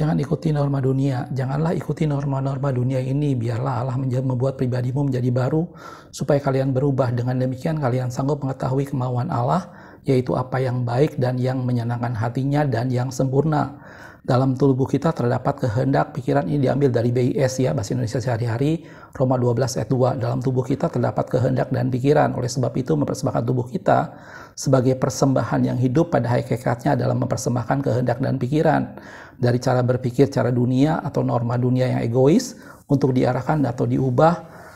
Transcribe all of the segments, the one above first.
Jangan ikuti norma dunia, janganlah ikuti norma-norma dunia ini, biarlah Allah membuat pribadimu menjadi baru, supaya kalian berubah. Dengan demikian kalian sanggup mengetahui kemauan Allah, yaitu apa yang baik dan yang menyenangkan hatinya dan yang sempurna. Dalam tubuh kita terdapat kehendak, pikiran ini diambil dari BIS ya, Bahasa Indonesia sehari-hari, Roma 12 ayat 2. Dalam tubuh kita terdapat kehendak dan pikiran, oleh sebab itu mempersembahkan tubuh kita sebagai persembahan yang hidup pada hakikatnya adalah mempersembahkan kehendak dan pikiran dari cara berpikir cara dunia atau norma dunia yang egois untuk diarahkan atau diubah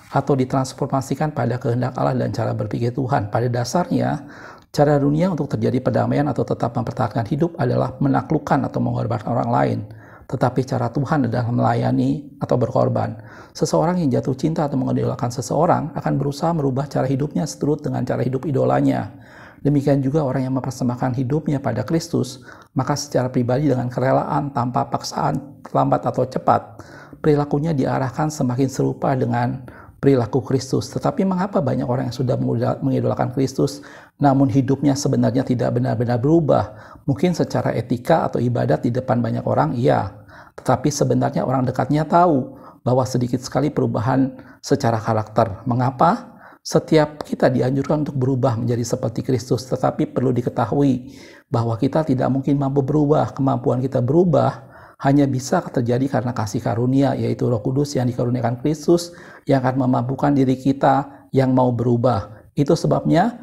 atau ditransformasikan pada kehendak Allah dan cara berpikir Tuhan. Pada dasarnya, cara dunia untuk terjadi perdamaian atau tetap mempertahankan hidup adalah menaklukkan atau mengorbankan orang lain. Tetapi cara Tuhan adalah melayani atau berkorban. Seseorang yang jatuh cinta atau mengidolakan seseorang akan berusaha merubah cara hidupnya seturut dengan cara hidup idolanya Demikian juga orang yang mempersembahkan hidupnya pada Kristus, maka secara pribadi dengan kerelaan tanpa paksaan lambat atau cepat, perilakunya diarahkan semakin serupa dengan perilaku Kristus. Tetapi mengapa banyak orang yang sudah mengidolakan Kristus namun hidupnya sebenarnya tidak benar-benar berubah? Mungkin secara etika atau ibadat di depan banyak orang iya, tetapi sebenarnya orang dekatnya tahu bahwa sedikit sekali perubahan secara karakter. Mengapa? Setiap kita dianjurkan untuk berubah menjadi seperti Kristus, tetapi perlu diketahui bahwa kita tidak mungkin mampu berubah. Kemampuan kita berubah hanya bisa terjadi karena kasih karunia, yaitu Roh Kudus yang dikaruniakan Kristus yang akan memampukan diri kita yang mau berubah. Itu sebabnya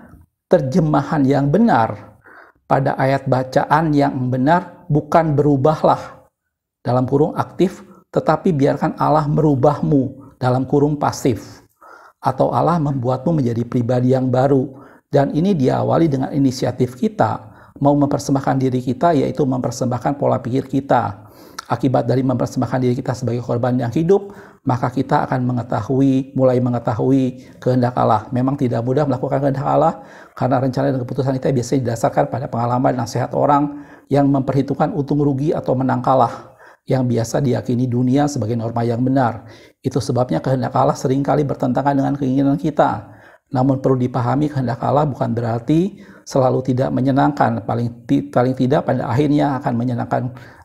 terjemahan yang benar pada ayat bacaan yang benar bukan berubahlah dalam kurung aktif, tetapi biarkan Allah merubahmu dalam kurung pasif atau Allah membuatmu menjadi pribadi yang baru. Dan ini diawali dengan inisiatif kita, mau mempersembahkan diri kita yaitu mempersembahkan pola pikir kita. Akibat dari mempersembahkan diri kita sebagai korban yang hidup, maka kita akan mengetahui, mulai mengetahui kehendak Allah. Memang tidak mudah melakukan kehendak Allah, karena rencana dan keputusan kita biasanya didasarkan pada pengalaman nasihat orang yang memperhitungkan untung rugi atau menang kalah yang biasa diyakini dunia sebagai norma yang benar. Itu sebabnya kehendak Allah seringkali bertentangan dengan keinginan kita. Namun perlu dipahami kehendak Allah bukan berarti selalu tidak menyenangkan, paling paling tidak pada akhirnya akan menyenangkan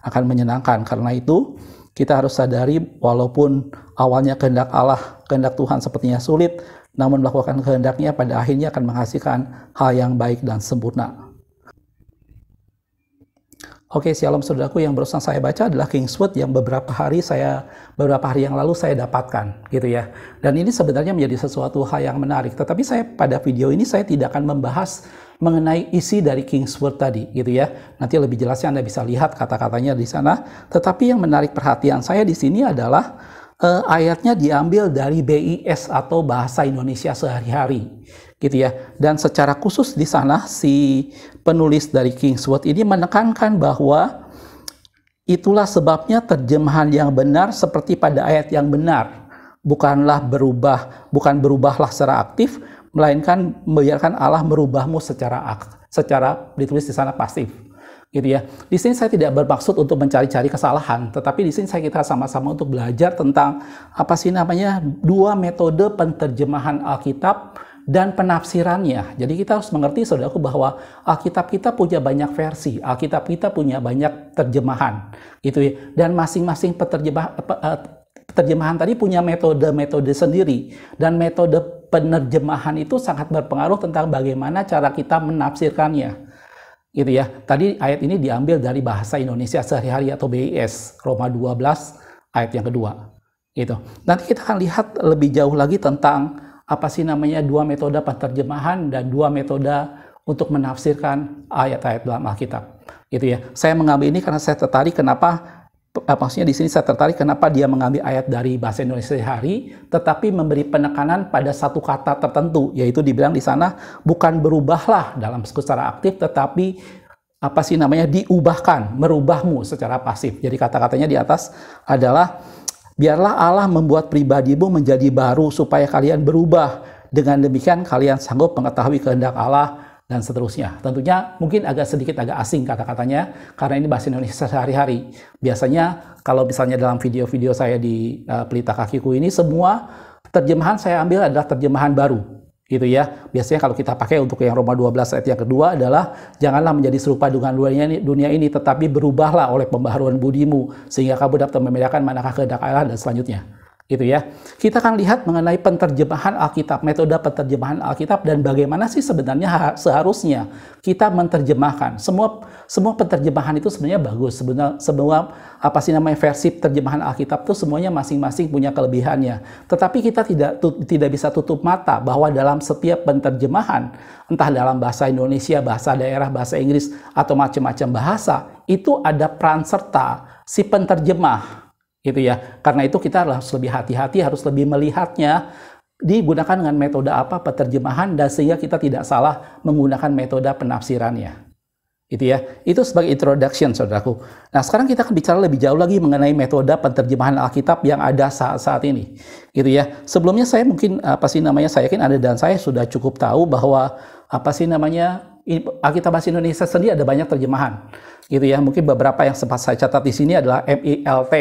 akan menyenangkan. Karena itu kita harus sadari walaupun awalnya kehendak Allah, kehendak Tuhan sepertinya sulit, namun melakukan kehendaknya pada akhirnya akan menghasilkan hal yang baik dan sempurna. Oke, okay, shalom saudaraku yang barusan saya baca adalah Kingswood yang beberapa hari saya beberapa hari yang lalu saya dapatkan, gitu ya. Dan ini sebenarnya menjadi sesuatu hal yang menarik. Tetapi saya pada video ini saya tidak akan membahas mengenai isi dari Kingswood tadi, gitu ya. Nanti lebih jelasnya Anda bisa lihat kata-katanya di sana. Tetapi yang menarik perhatian saya di sini adalah eh, ayatnya diambil dari BIS atau bahasa Indonesia sehari-hari gitu ya. Dan secara khusus di sana si penulis dari Kingswood ini menekankan bahwa itulah sebabnya terjemahan yang benar seperti pada ayat yang benar, bukanlah berubah, bukan berubahlah secara aktif, melainkan membiarkan Allah merubahmu secara secara ditulis di sana pasif gitu ya. Di sini saya tidak bermaksud untuk mencari-cari kesalahan, tetapi di sini saya kita sama-sama untuk belajar tentang apa sih namanya dua metode penterjemahan Alkitab dan penafsirannya. Jadi kita harus mengerti saudaraku bahwa Alkitab kita punya banyak versi, Alkitab kita punya banyak terjemahan. Itu. ya. Dan masing-masing penerjemah, eh, terjemahan tadi punya metode-metode sendiri dan metode penerjemahan itu sangat berpengaruh tentang bagaimana cara kita menafsirkannya gitu ya. Tadi ayat ini diambil dari bahasa Indonesia sehari-hari atau BIS, Roma 12 ayat yang kedua. Gitu. Nanti kita akan lihat lebih jauh lagi tentang apa sih namanya dua metode penerjemahan dan dua metode untuk menafsirkan ayat-ayat dalam Alkitab. Gitu ya. Saya mengambil ini karena saya tertarik kenapa eh, maksudnya di sini saya tertarik kenapa dia mengambil ayat dari bahasa Indonesia hari, tetapi memberi penekanan pada satu kata tertentu yaitu dibilang di sana bukan berubahlah dalam secara aktif tetapi apa sih namanya diubahkan merubahmu secara pasif. Jadi kata-katanya di atas adalah Biarlah Allah membuat pribadimu menjadi baru supaya kalian berubah. Dengan demikian kalian sanggup mengetahui kehendak Allah dan seterusnya. Tentunya mungkin agak sedikit agak asing kata-katanya karena ini bahasa Indonesia sehari-hari. Biasanya kalau misalnya dalam video-video saya di uh, pelita kakiku ini semua terjemahan saya ambil adalah terjemahan baru gitu ya. Biasanya kalau kita pakai untuk yang Roma 12 ayat yang kedua adalah janganlah menjadi serupa dengan dunia ini, dunia ini tetapi berubahlah oleh pembaharuan budimu sehingga kamu dapat membedakan manakah kehendak Allah dan selanjutnya gitu ya. Kita akan lihat mengenai penterjemahan Alkitab, metode penterjemahan Alkitab dan bagaimana sih sebenarnya seharusnya kita menterjemahkan. Semua semua penterjemahan itu sebenarnya bagus. Sebenarnya semua apa sih namanya versi terjemahan Alkitab tuh semuanya masing-masing punya kelebihannya. Tetapi kita tidak tidak bisa tutup mata bahwa dalam setiap penterjemahan, entah dalam bahasa Indonesia, bahasa daerah, bahasa Inggris atau macam-macam bahasa, itu ada peran serta si penterjemah gitu ya. Karena itu kita harus lebih hati-hati, harus lebih melihatnya digunakan dengan metode apa penerjemahan dan sehingga kita tidak salah menggunakan metode penafsirannya. Itu ya. Itu sebagai introduction Saudaraku. Nah, sekarang kita akan bicara lebih jauh lagi mengenai metode penerjemahan Alkitab yang ada saat saat ini. Gitu ya. Sebelumnya saya mungkin apa sih namanya? Saya yakin Anda dan saya sudah cukup tahu bahwa apa sih namanya? Alkitab bahasa Indonesia sendiri ada banyak terjemahan. Gitu ya. Mungkin beberapa yang sempat saya catat di sini adalah MILT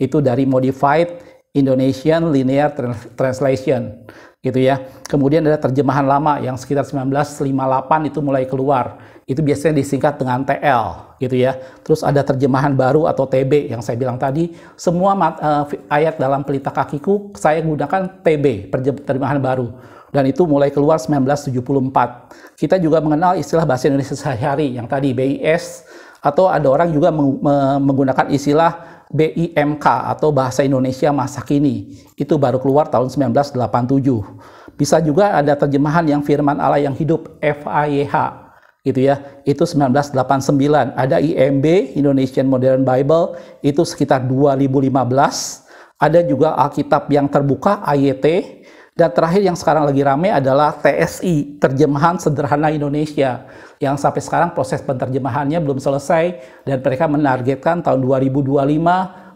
itu dari modified Indonesian Linear Translation gitu ya. Kemudian ada terjemahan lama yang sekitar 1958 itu mulai keluar. Itu biasanya disingkat dengan TL gitu ya. Terus ada terjemahan baru atau TB yang saya bilang tadi, semua eh, ayat dalam pelita kakiku saya gunakan TB, terjemahan baru. Dan itu mulai keluar 1974. Kita juga mengenal istilah bahasa Indonesia sehari-hari yang tadi BIS atau ada orang juga menggunakan istilah BIMK atau bahasa Indonesia masa kini. Itu baru keluar tahun 1987. Bisa juga ada terjemahan yang firman Allah yang hidup FAYH gitu ya. Itu 1989. Ada IMB Indonesian Modern Bible itu sekitar 2015. Ada juga Alkitab yang terbuka AYT dan terakhir yang sekarang lagi ramai adalah TSI, Terjemahan Sederhana Indonesia, yang sampai sekarang proses penterjemahannya belum selesai dan mereka menargetkan tahun 2025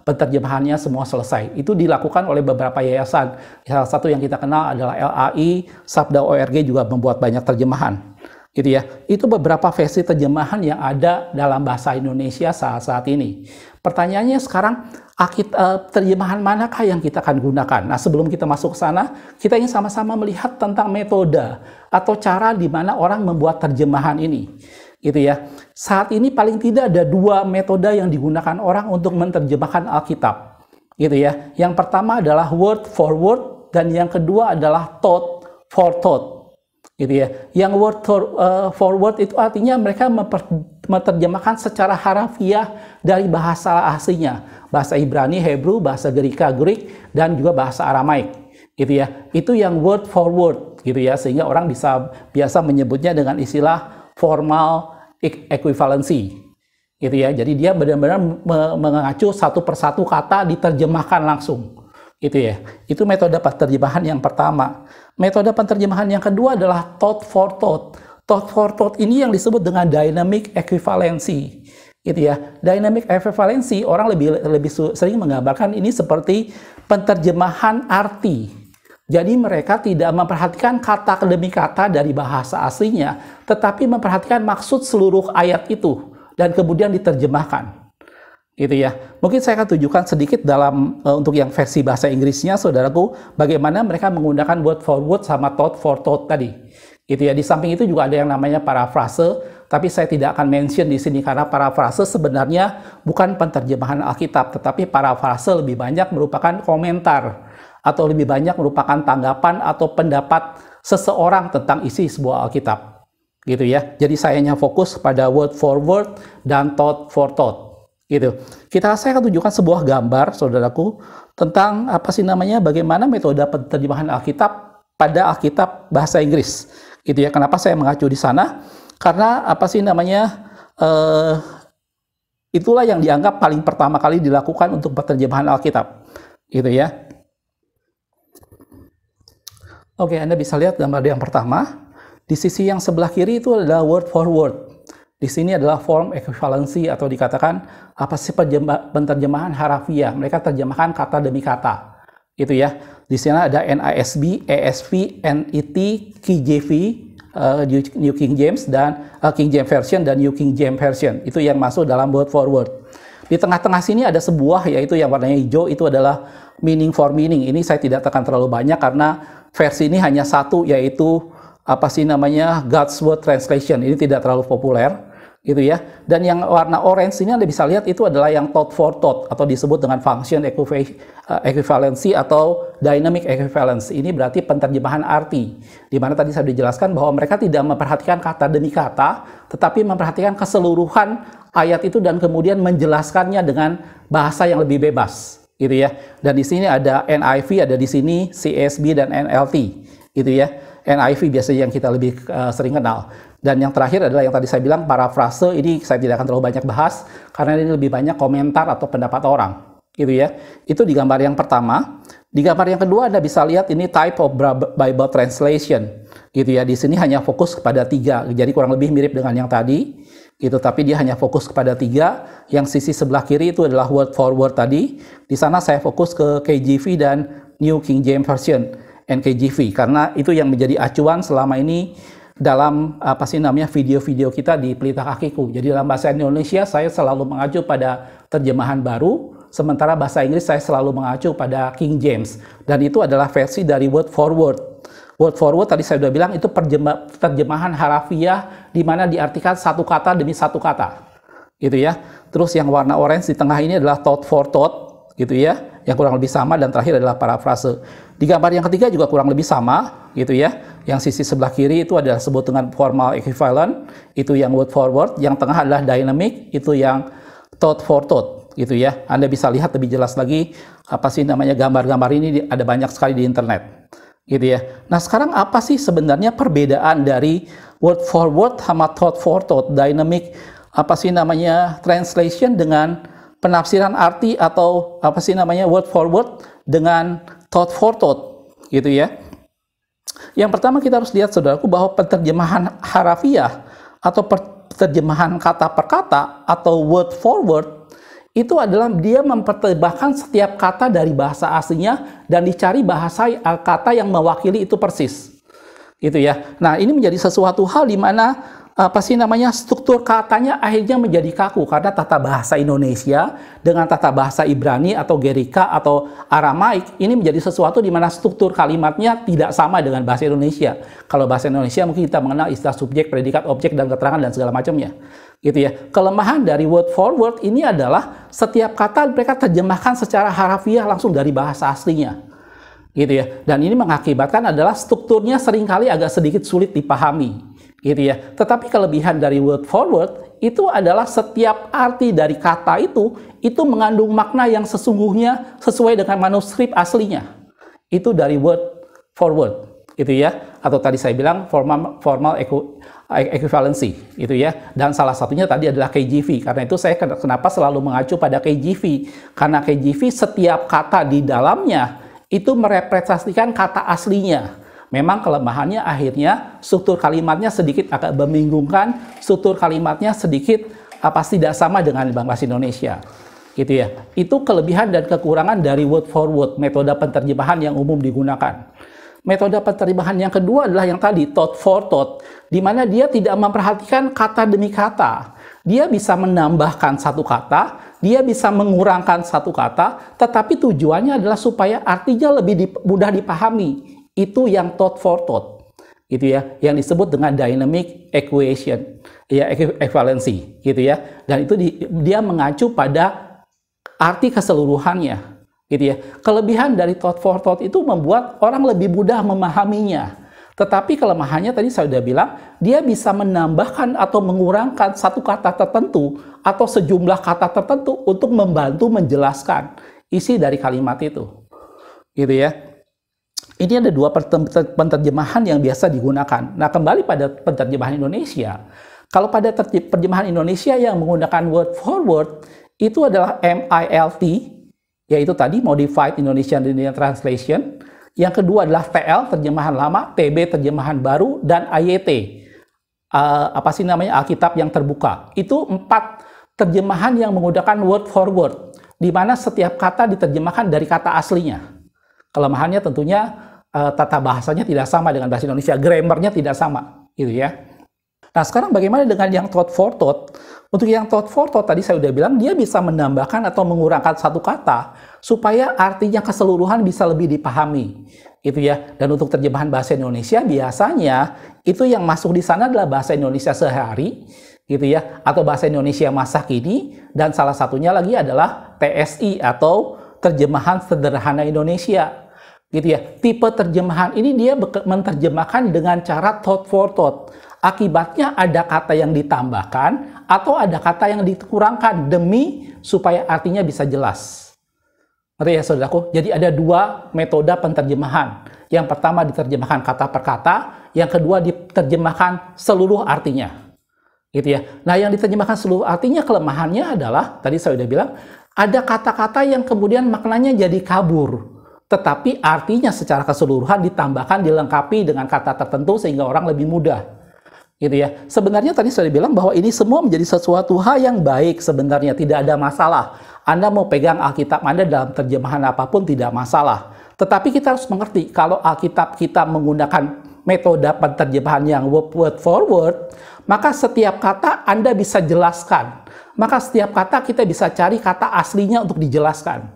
penterjemahannya semua selesai. Itu dilakukan oleh beberapa yayasan. Salah satu yang kita kenal adalah LAI, Sabda ORG juga membuat banyak terjemahan gitu ya. Itu beberapa versi terjemahan yang ada dalam bahasa Indonesia saat-saat ini. Pertanyaannya sekarang eh, terjemahan manakah yang kita akan gunakan? Nah, sebelum kita masuk ke sana, kita ingin sama-sama melihat tentang metode atau cara di mana orang membuat terjemahan ini. Gitu ya. Saat ini paling tidak ada dua metode yang digunakan orang untuk menerjemahkan Alkitab. Gitu ya. Yang pertama adalah word for word dan yang kedua adalah thought for thought gitu ya. Yang word for, uh, eh, forward itu artinya mereka menerjemahkan secara harafiah dari bahasa aslinya, bahasa Ibrani, Hebrew, bahasa Gerika, Greek, dan juga bahasa Aramaik, gitu ya. Itu yang word forward, gitu ya, sehingga orang bisa biasa menyebutnya dengan istilah formal equivalency, gitu ya. Jadi dia benar-benar mengacu satu persatu kata diterjemahkan langsung itu ya. Itu metode penerjemahan yang pertama. Metode penerjemahan yang kedua adalah thought for thought. Thought for thought ini yang disebut dengan dynamic equivalency. Gitu ya. Dynamic equivalency orang lebih lebih sering menggambarkan ini seperti penerjemahan arti. Jadi mereka tidak memperhatikan kata demi kata dari bahasa aslinya, tetapi memperhatikan maksud seluruh ayat itu dan kemudian diterjemahkan gitu ya. Mungkin saya akan tunjukkan sedikit dalam uh, untuk yang versi bahasa Inggrisnya, saudaraku, bagaimana mereka menggunakan word for word sama thought for thought tadi. Gitu ya. Di samping itu juga ada yang namanya paraphrase, tapi saya tidak akan mention di sini karena paraphrase sebenarnya bukan penterjemahan Alkitab, tetapi paraphrase lebih banyak merupakan komentar atau lebih banyak merupakan tanggapan atau pendapat seseorang tentang isi sebuah Alkitab. Gitu ya. Jadi saya hanya fokus pada word for word dan thought for thought gitu. Kita saya akan tunjukkan sebuah gambar saudaraku tentang apa sih namanya bagaimana metode penerjemahan Alkitab pada Alkitab bahasa Inggris. Gitu ya. Kenapa saya mengacu di sana? Karena apa sih namanya eh, itulah yang dianggap paling pertama kali dilakukan untuk penerjemahan Alkitab. Gitu ya. Oke, Anda bisa lihat gambar yang pertama. Di sisi yang sebelah kiri itu adalah word for word di sini adalah form equivalency atau dikatakan apa sih penterjemahan harafiah. Mereka terjemahkan kata demi kata. gitu ya. Di sini ada NISB, ESV, NET, KJV, uh, eh, New King James dan uh, King James Version dan New King James Version. Itu yang masuk dalam word for word. Di tengah-tengah sini ada sebuah yaitu yang warnanya hijau itu adalah meaning for meaning. Ini saya tidak tekan terlalu banyak karena versi ini hanya satu yaitu apa sih namanya God's Word Translation. Ini tidak terlalu populer gitu ya. Dan yang warna orange ini Anda bisa lihat itu adalah yang thought for thought atau disebut dengan function eh, equivalency atau dynamic equivalence. Ini berarti penterjemahan arti. Di mana tadi saya dijelaskan bahwa mereka tidak memperhatikan kata demi kata, tetapi memperhatikan keseluruhan ayat itu dan kemudian menjelaskannya dengan bahasa yang lebih bebas, gitu ya. Dan di sini ada NIV, ada di sini CSB dan NLT, gitu ya. NIV biasanya yang kita lebih uh, sering kenal. Dan yang terakhir adalah yang tadi saya bilang para frase ini saya tidak akan terlalu banyak bahas karena ini lebih banyak komentar atau pendapat orang gitu ya. Itu di gambar yang pertama. Di gambar yang kedua Anda bisa lihat ini type of Bible translation gitu ya. Di sini hanya fokus kepada tiga. Jadi kurang lebih mirip dengan yang tadi gitu tapi dia hanya fokus kepada tiga yang sisi sebelah kiri itu adalah word for word tadi di sana saya fokus ke KJV dan New King James Version NKJV karena itu yang menjadi acuan selama ini dalam apa sih namanya video-video kita di Pelita Kakiku. Jadi dalam bahasa Indonesia saya selalu mengacu pada terjemahan baru, sementara bahasa Inggris saya selalu mengacu pada King James. Dan itu adalah versi dari word for word. Word for word tadi saya sudah bilang itu terjemahan harafiah di mana diartikan satu kata demi satu kata. Gitu ya. Terus yang warna orange di tengah ini adalah thought for thought gitu ya yang kurang lebih sama dan terakhir adalah parafrase. Di gambar yang ketiga juga kurang lebih sama gitu ya yang sisi sebelah kiri itu adalah sebut dengan formal equivalent, itu yang word forward, yang tengah adalah dynamic, itu yang thought for thought, gitu ya. Anda bisa lihat lebih jelas lagi apa sih namanya gambar-gambar ini ada banyak sekali di internet, gitu ya. Nah sekarang apa sih sebenarnya perbedaan dari word forward sama thought for thought, dynamic apa sih namanya translation dengan penafsiran arti atau apa sih namanya word for word dengan thought for thought, gitu ya. Yang pertama kita harus lihat saudaraku bahwa penerjemahan harafiah atau penerjemahan kata per kata atau word for word itu adalah dia mempertebahkan setiap kata dari bahasa aslinya dan dicari bahasa kata yang mewakili itu persis. Gitu ya. Nah, ini menjadi sesuatu hal di mana apa sih namanya struktur katanya akhirnya menjadi kaku karena tata bahasa Indonesia dengan tata bahasa Ibrani atau Gerika atau Aramaik ini menjadi sesuatu di mana struktur kalimatnya tidak sama dengan bahasa Indonesia. Kalau bahasa Indonesia mungkin kita mengenal istilah subjek, predikat, objek dan keterangan dan segala macamnya. Gitu ya. Kelemahan dari word for word ini adalah setiap kata mereka terjemahkan secara harafiah langsung dari bahasa aslinya gitu ya. Dan ini mengakibatkan adalah strukturnya seringkali agak sedikit sulit dipahami gitu ya. Tetapi kelebihan dari word forward itu adalah setiap arti dari kata itu itu mengandung makna yang sesungguhnya sesuai dengan manuskrip aslinya. Itu dari word forward gitu ya atau tadi saya bilang formal formal equ, equivalency gitu ya dan salah satunya tadi adalah KJV karena itu saya kenapa selalu mengacu pada KJV karena KJV setiap kata di dalamnya itu merepresentasikan kata aslinya Memang kelemahannya akhirnya struktur kalimatnya sedikit agak membingungkan, struktur kalimatnya sedikit apa ah, tidak sama dengan bahasa Indonesia. Gitu ya. Itu kelebihan dan kekurangan dari word for word, metode penterjemahan yang umum digunakan. Metode penterjemahan yang kedua adalah yang tadi, thought for thought, di mana dia tidak memperhatikan kata demi kata. Dia bisa menambahkan satu kata, dia bisa mengurangkan satu kata, tetapi tujuannya adalah supaya artinya lebih mudah dipahami itu yang thought for thought, gitu ya, yang disebut dengan dynamic equation, ya equivalency, gitu ya. Dan itu di, dia mengacu pada arti keseluruhannya, gitu ya. Kelebihan dari thought for thought itu membuat orang lebih mudah memahaminya. Tetapi kelemahannya tadi saya sudah bilang, dia bisa menambahkan atau mengurangkan satu kata tertentu atau sejumlah kata tertentu untuk membantu menjelaskan isi dari kalimat itu. Gitu ya. Ini ada dua penterjemahan yang biasa digunakan. Nah, kembali pada penterjemahan Indonesia. Kalau pada penterjemahan Indonesia yang menggunakan word for word, itu adalah MILT, yaitu tadi Modified Indonesian Linear Translation. Yang kedua adalah TL, terjemahan lama, TB, terjemahan baru, dan AYT, e uh, ah, apa sih namanya, Alkitab yang terbuka. Itu empat terjemahan yang menggunakan word for word, di mana setiap kata diterjemahkan dari kata aslinya. Kelemahannya tentunya uh, tata bahasanya tidak sama dengan bahasa Indonesia, grammarnya tidak sama, gitu ya. Nah, sekarang bagaimana dengan yang thought for thought? Untuk yang thought for thought tadi saya sudah bilang dia bisa menambahkan atau mengurangkan satu kata supaya artinya keseluruhan bisa lebih dipahami. Itu ya. Dan untuk terjemahan bahasa Indonesia biasanya itu yang masuk di sana adalah bahasa Indonesia sehari gitu ya atau bahasa Indonesia masa kini dan salah satunya lagi adalah TSI atau terjemahan sederhana Indonesia gitu ya. Tipe terjemahan ini dia menerjemahkan dengan cara thought for thought. Akibatnya ada kata yang ditambahkan atau ada kata yang dikurangkan demi supaya artinya bisa jelas. Ngerti ya saudaraku? Jadi ada dua metode penterjemahan. Yang pertama diterjemahkan kata per kata, yang kedua diterjemahkan seluruh artinya. Gitu ya. Nah, yang diterjemahkan seluruh artinya kelemahannya adalah tadi saya sudah bilang ada kata-kata yang kemudian maknanya jadi kabur. Tetapi artinya secara keseluruhan ditambahkan, dilengkapi dengan kata tertentu sehingga orang lebih mudah. Gitu ya. Sebenarnya tadi sudah bilang bahwa ini semua menjadi sesuatu hal yang baik sebenarnya, tidak ada masalah. Anda mau pegang Alkitab Anda dalam terjemahan apapun tidak masalah. Tetapi kita harus mengerti kalau Alkitab kita menggunakan metode penerjemahan yang word forward, maka setiap kata Anda bisa jelaskan. Maka setiap kata kita bisa cari kata aslinya untuk dijelaskan.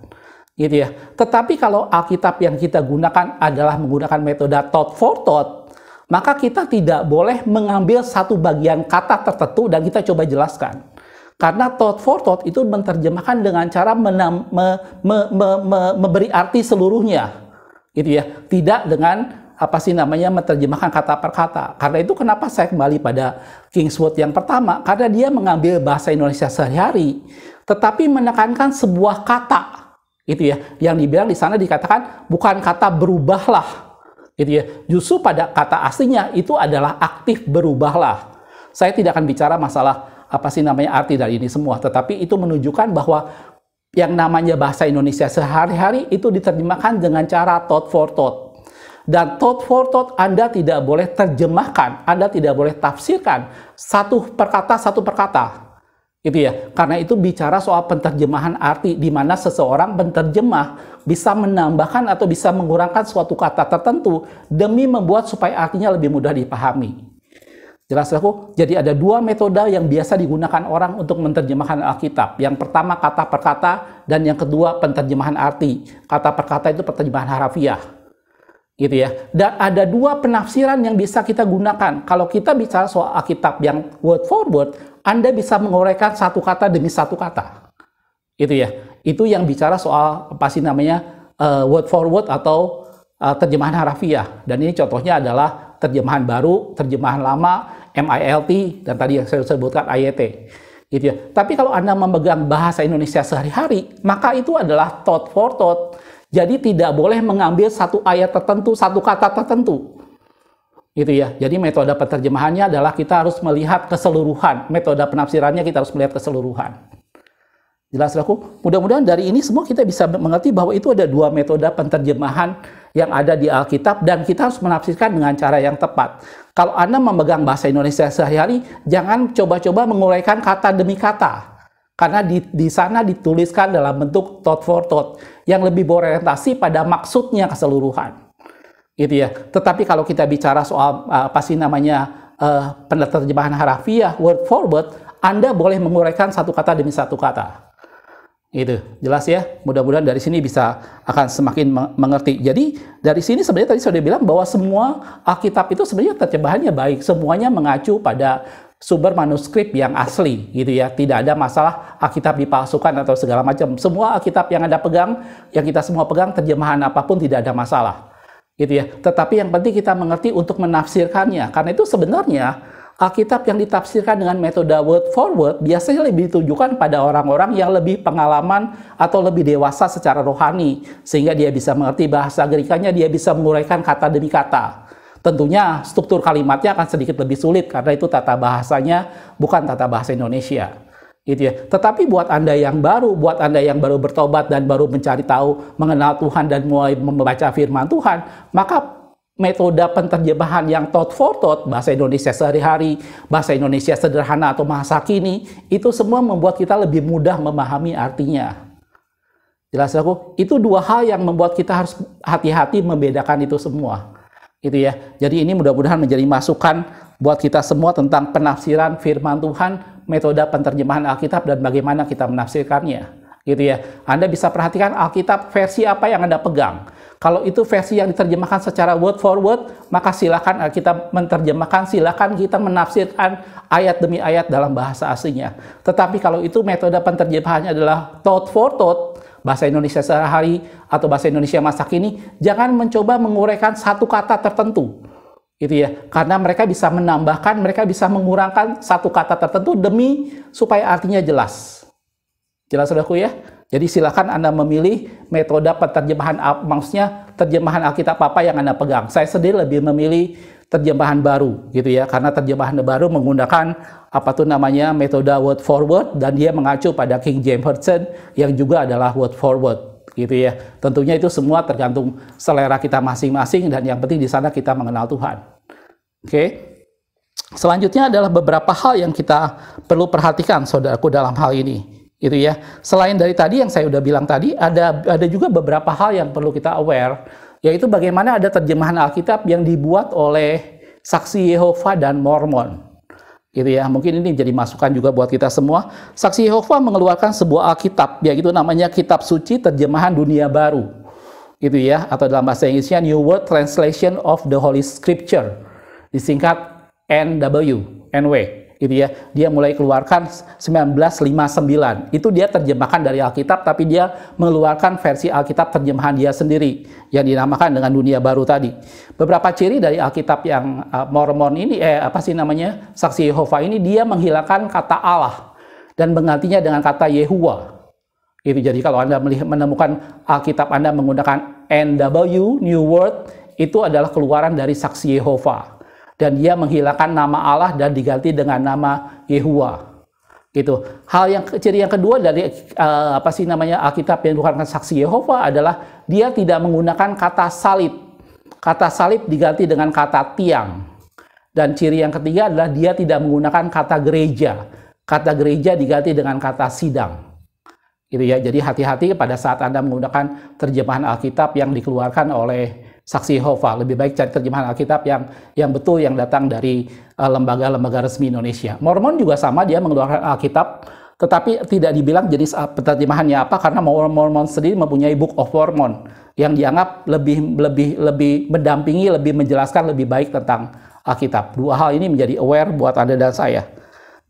Gitu ya. Tetapi kalau Alkitab yang kita gunakan adalah menggunakan metode thought for thought, maka kita tidak boleh mengambil satu bagian kata tertentu dan kita coba jelaskan. Karena thought for thought itu menerjemahkan dengan cara me, me, me, me, memberi arti seluruhnya. Gitu ya. Tidak dengan apa sih namanya menerjemahkan kata per kata. Karena itu kenapa saya kembali pada Kingswood yang pertama karena dia mengambil bahasa Indonesia sehari-hari tetapi menekankan sebuah kata gitu ya yang dibilang di sana dikatakan bukan kata berubahlah gitu ya. Justru pada kata aslinya itu adalah aktif berubahlah. Saya tidak akan bicara masalah apa sih namanya arti dari ini semua, tetapi itu menunjukkan bahwa yang namanya bahasa Indonesia sehari-hari itu diterjemahkan dengan cara thought for thought dan thought for thought Anda tidak boleh terjemahkan, Anda tidak boleh tafsirkan satu perkata satu perkata. Gitu ya. Karena itu bicara soal penterjemahan arti di mana seseorang penterjemah bisa menambahkan atau bisa mengurangkan suatu kata tertentu demi membuat supaya artinya lebih mudah dipahami. Jelas aku? Jadi ada dua metode yang biasa digunakan orang untuk menerjemahkan Alkitab. Yang pertama kata perkata dan yang kedua penterjemahan arti. Kata perkata itu penterjemahan harafiah gitu ya. Dan ada dua penafsiran yang bisa kita gunakan. Kalau kita bicara soal Alkitab yang word for word, Anda bisa menguraikan satu kata demi satu kata. Itu ya. Itu yang bicara soal apa sih namanya uh, word for word atau uh, terjemahan harafiah. Dan ini contohnya adalah terjemahan baru, terjemahan lama, MILT dan tadi yang saya sebutkan IET. Gitu ya. Tapi kalau Anda memegang bahasa Indonesia sehari-hari, maka itu adalah thought for thought jadi tidak boleh mengambil satu ayat tertentu, satu kata tertentu. Gitu ya. Jadi metode penerjemahannya adalah kita harus melihat keseluruhan. Metode penafsirannya kita harus melihat keseluruhan. Jelas aku? Mudah-mudahan dari ini semua kita bisa mengerti bahwa itu ada dua metode penerjemahan yang ada di Alkitab dan kita harus menafsirkan dengan cara yang tepat. Kalau Anda memegang bahasa Indonesia sehari-hari, jangan coba-coba menguraikan kata demi kata karena di, di sana dituliskan dalam bentuk thought for thought yang lebih berorientasi pada maksudnya keseluruhan. Gitu ya. Tetapi kalau kita bicara soal eh, apa sih namanya uh, penerjemahan harafiah word for word, Anda boleh menguraikan satu kata demi satu kata. Gitu. Jelas ya? Mudah-mudahan dari sini bisa akan semakin mengerti. Jadi dari sini sebenarnya tadi sudah bilang bahwa semua Alkitab itu sebenarnya terjemahannya baik, semuanya mengacu pada sumber manuskrip yang asli gitu ya. Tidak ada masalah Alkitab dipalsukan atau segala macam. Semua Alkitab yang ada pegang, yang kita semua pegang terjemahan apapun tidak ada masalah. Gitu ya. Tetapi yang penting kita mengerti untuk menafsirkannya. Karena itu sebenarnya Alkitab yang ditafsirkan dengan metode word for word biasanya lebih ditujukan pada orang-orang yang lebih pengalaman atau lebih dewasa secara rohani sehingga dia bisa mengerti bahasa Gerikanya, dia bisa menguraikan kata demi kata. Tentunya struktur kalimatnya akan sedikit lebih sulit karena itu tata bahasanya bukan tata bahasa Indonesia. Gitu ya. Tetapi buat Anda yang baru, buat Anda yang baru bertobat dan baru mencari tahu mengenal Tuhan dan mulai membaca firman Tuhan, maka metode penterjemahan yang tot for tot bahasa Indonesia sehari-hari, bahasa Indonesia sederhana atau masa kini, itu semua membuat kita lebih mudah memahami artinya. Jelas aku, itu dua hal yang membuat kita harus hati-hati membedakan itu semua. Gitu ya. Jadi ini mudah-mudahan menjadi masukan buat kita semua tentang penafsiran firman Tuhan, metode penterjemahan Alkitab dan bagaimana kita menafsirkannya. Gitu ya. Anda bisa perhatikan Alkitab versi apa yang Anda pegang. Kalau itu versi yang diterjemahkan secara word for word, maka silakan kita menerjemahkan, silakan kita menafsirkan ayat demi ayat dalam bahasa aslinya. Tetapi kalau itu metode penterjemahannya adalah thought for thought, bahasa Indonesia sehari atau bahasa Indonesia masa kini, jangan mencoba menguraikan satu kata tertentu. Gitu ya. Karena mereka bisa menambahkan, mereka bisa mengurangkan satu kata tertentu demi supaya artinya jelas. Jelas Saudaraku ya? Jadi silakan Anda memilih metode penerjemahan maksudnya terjemahan Alkitab apa yang Anda pegang. Saya sendiri lebih memilih terjemahan baru gitu ya karena terjemahan baru menggunakan apa tuh namanya metode word for word dan dia mengacu pada King James Version yang juga adalah word for word gitu ya tentunya itu semua tergantung selera kita masing-masing dan yang penting di sana kita mengenal Tuhan oke okay? selanjutnya adalah beberapa hal yang kita perlu perhatikan saudaraku dalam hal ini gitu ya selain dari tadi yang saya udah bilang tadi ada ada juga beberapa hal yang perlu kita aware yaitu bagaimana ada terjemahan Alkitab yang dibuat oleh saksi Yehova dan Mormon gitu ya. Mungkin ini jadi masukan juga buat kita semua. Saksi Yehova mengeluarkan sebuah Alkitab, yaitu namanya Kitab Suci Terjemahan Dunia Baru. Gitu ya, atau dalam bahasa Inggrisnya New World Translation of the Holy Scripture. Disingkat NW, NW gitu ya. Dia mulai keluarkan 1959. Itu dia terjemahkan dari Alkitab tapi dia mengeluarkan versi Alkitab terjemahan dia sendiri yang dinamakan dengan dunia baru tadi. Beberapa ciri dari Alkitab yang eh, Mormon ini eh apa sih namanya? Saksi Yehova ini dia menghilangkan kata Allah dan menggantinya dengan kata Yehuwa. Itu jadi kalau Anda menemukan Alkitab Anda menggunakan NW New World itu adalah keluaran dari saksi Yehova dan dia menghilangkan nama Allah dan diganti dengan nama Yehua. Gitu. Hal yang ciri yang kedua dari uh, apa sih namanya Alkitab yang dikeluarkan saksi Yehova adalah dia tidak menggunakan kata salib. Kata salib diganti dengan kata tiang. Dan ciri yang ketiga adalah dia tidak menggunakan kata gereja. Kata gereja diganti dengan kata sidang gitu ya. Jadi hati-hati pada saat Anda menggunakan terjemahan Alkitab yang dikeluarkan oleh saksi Yehova. Lebih baik cari terjemahan Alkitab yang yang betul yang datang dari eh, lembaga-lembaga uh, resmi Indonesia. Mormon juga sama dia mengeluarkan Alkitab tetapi tidak dibilang jenis terjemahannya apa karena Mormon sendiri mempunyai Book of Mormon yang dianggap lebih lebih lebih mendampingi, lebih menjelaskan lebih baik tentang Alkitab. Dua hal ini menjadi aware buat Anda dan saya.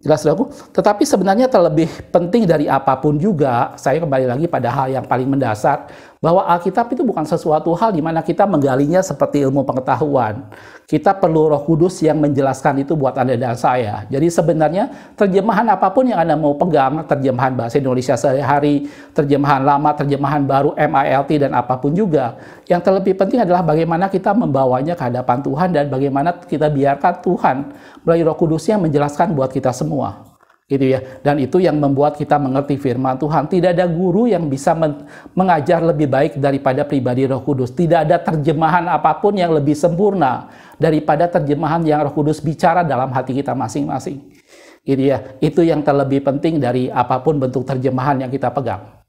Jelas aku? Tetapi sebenarnya terlebih penting dari apapun juga, saya kembali lagi pada hal yang paling mendasar bahwa Alkitab itu bukan sesuatu hal di mana kita menggalinya seperti ilmu pengetahuan. Kita perlu Roh Kudus yang menjelaskan itu buat Anda dan saya. Jadi sebenarnya terjemahan apapun yang Anda mau pegang, terjemahan bahasa Indonesia sehari-hari, terjemahan lama, terjemahan baru, MILT dan apapun juga. Yang terlebih penting adalah bagaimana kita membawanya ke hadapan Tuhan dan bagaimana kita biarkan Tuhan melalui Roh Kudus yang menjelaskan buat kita semua gitu ya. Dan itu yang membuat kita mengerti firman Tuhan. Tidak ada guru yang bisa men mengajar lebih baik daripada pribadi Roh Kudus. Tidak ada terjemahan apapun yang lebih sempurna daripada terjemahan yang Roh Kudus bicara dalam hati kita masing-masing. Gitu ya. Itu yang terlebih penting dari apapun bentuk terjemahan yang kita pegang.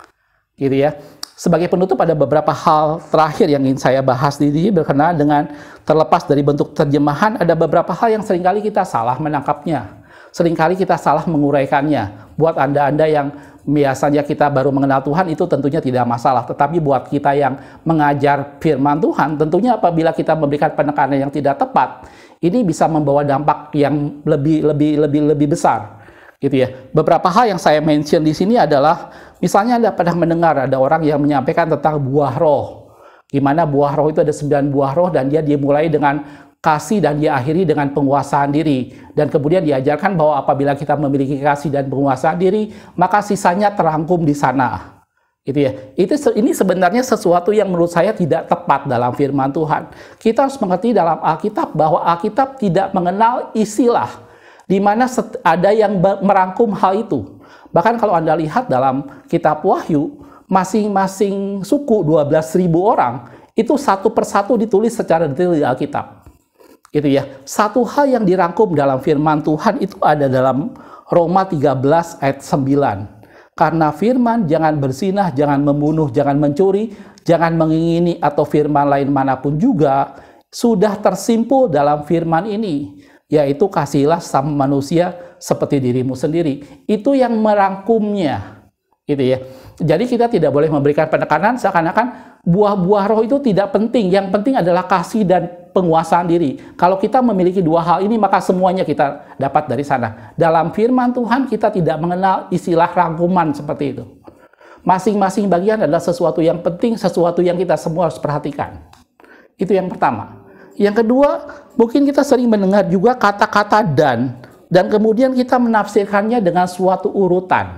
Gitu ya. Sebagai penutup ada beberapa hal terakhir yang ingin saya bahas di sini berkenaan dengan terlepas dari bentuk terjemahan ada beberapa hal yang seringkali kita salah menangkapnya seringkali kita salah menguraikannya. Buat Anda-Anda yang biasanya kita baru mengenal Tuhan itu tentunya tidak masalah. Tetapi buat kita yang mengajar firman Tuhan, tentunya apabila kita memberikan penekanan yang tidak tepat, ini bisa membawa dampak yang lebih lebih lebih lebih besar. Gitu ya. Beberapa hal yang saya mention di sini adalah misalnya Anda pernah mendengar ada orang yang menyampaikan tentang buah roh. Di mana buah roh itu ada sembilan buah roh dan dia dimulai dengan kasih dan diakhiri dengan penguasaan diri. Dan kemudian diajarkan bahwa apabila kita memiliki kasih dan penguasaan diri, maka sisanya terangkum di sana. Gitu ya. Itu ini sebenarnya sesuatu yang menurut saya tidak tepat dalam firman Tuhan. Kita harus mengerti dalam Alkitab bahwa Alkitab tidak mengenal istilah di mana ada yang merangkum hal itu. Bahkan kalau Anda lihat dalam kitab Wahyu, masing-masing suku 12.000 orang itu satu persatu ditulis secara detail di Alkitab gitu ya. Satu hal yang dirangkum dalam firman Tuhan itu ada dalam Roma 13 ayat 9. Karena firman jangan bersinah, jangan membunuh, jangan mencuri, jangan mengingini atau firman lain manapun juga sudah tersimpul dalam firman ini, yaitu kasihilah sama manusia seperti dirimu sendiri. Itu yang merangkumnya. Gitu ya. Jadi kita tidak boleh memberikan penekanan seakan-akan buah-buah roh itu tidak penting. Yang penting adalah kasih dan penguasaan diri. Kalau kita memiliki dua hal ini, maka semuanya kita dapat dari sana. Dalam firman Tuhan, kita tidak mengenal istilah rangkuman seperti itu. Masing-masing bagian adalah sesuatu yang penting, sesuatu yang kita semua harus perhatikan. Itu yang pertama. Yang kedua, mungkin kita sering mendengar juga kata-kata dan dan kemudian kita menafsirkannya dengan suatu urutan.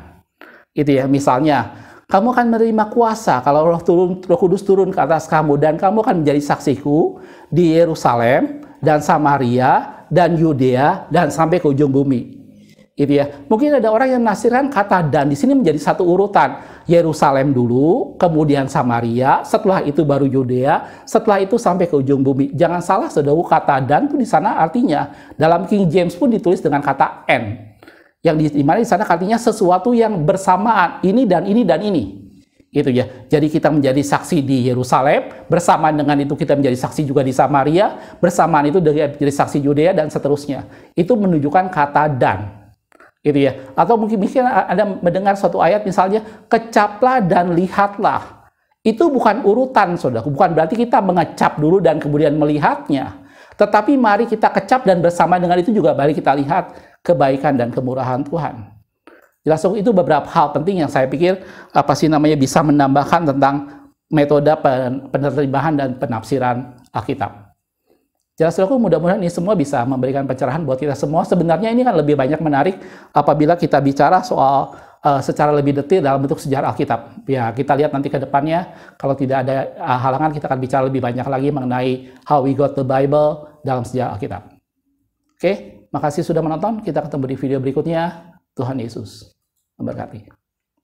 Itu ya, misalnya kamu akan menerima kuasa kalau Roh turun Roh Kudus turun ke atas kamu dan kamu akan menjadi saksiku di Yerusalem dan Samaria dan Yudea dan sampai ke ujung bumi. Itu ya. Mungkin ada orang yang menafsirkan kata dan di sini menjadi satu urutan. Yerusalem dulu, kemudian Samaria, setelah itu baru Yudea, setelah itu sampai ke ujung bumi. Jangan salah, sedewu kata dan itu di sana artinya dalam King James pun ditulis dengan kata and yang dimana di sana artinya sesuatu yang bersamaan ini dan ini dan ini. Gitu ya. Jadi kita menjadi saksi di Yerusalem, bersamaan dengan itu kita menjadi saksi juga di Samaria, bersamaan itu dari menjadi saksi Judea dan seterusnya. Itu menunjukkan kata dan gitu ya. Atau mungkin mungkin Anda mendengar suatu ayat misalnya kecaplah dan lihatlah. Itu bukan urutan Saudaraku, bukan berarti kita mengecap dulu dan kemudian melihatnya. Tetapi mari kita kecap dan bersama dengan itu juga mari kita lihat kebaikan dan kemurahan Tuhan. Jelas, itu beberapa hal penting yang saya pikir apa sih namanya bisa menambahkan tentang metode penerjemahan dan penafsiran Alkitab. Jelas aku mudah-mudahan ini semua bisa memberikan pencerahan buat kita semua. Sebenarnya ini kan lebih banyak menarik apabila kita bicara soal uh, secara lebih detail dalam bentuk sejarah Alkitab. Ya, kita lihat nanti ke depannya kalau tidak ada uh, halangan kita akan bicara lebih banyak lagi mengenai how we got the Bible dalam sejarah Alkitab. Oke, okay? makasih sudah menonton. Kita ketemu di video berikutnya. Tuhan Yesus memberkati.